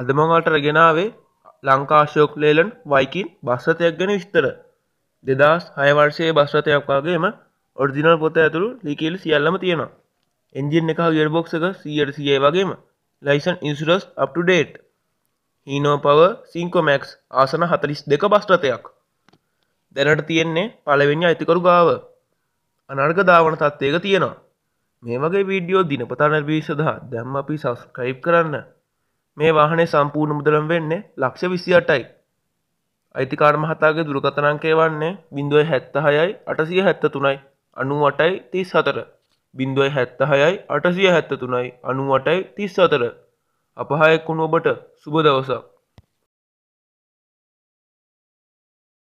අදමංවලට රගෙනාවේ ලංකාශෝක් ලේලන් Viking බස්සතයක් ගැන විස්තර දෙදස් හයවර්ෂයේ බස්රතයක් වගේම ඔර්ජිනල් පොත ඇතුළු ලිකල් සියල්ලම තියෙනවා එන්ජින් එක ගියර්බොක්සක සියට සිය වගේම ලයිසන් ඉන්සුරස් අප්ටඩේට් හීනෝ පව සිංකොමැක්ස් ආසන හතලිස් දෙක බස්ටතයක් දැනට තියෙන්නේ පලවෙනි අයිතිකරු ගාව අනර්ග දාවන තත්වයක තියෙනවා මේ වගේ වීඩියෝ දිනපතාන වී සඳහා දැම් අපි සස්ක්‍රයිබ් කරන්න මේ වාහනේ සම්පූර්ණ මුදලම වෙන්නේ ලක්ෂ විසි අටයි. අයිතිකාර මහතාගේ දුරකතනංකය වන්නේ බිඳුවයි හැත්තහයයි අටසිය හැත්ත තුනයි අනුව අටයි තිස් හතර. බින්දුවයි හැත්තහයයි අටසිය හැත්ත තුනයි අනුවටයි තිස් අතර. අපහායෙක් වුණ ඔබට සුබ දවසක්.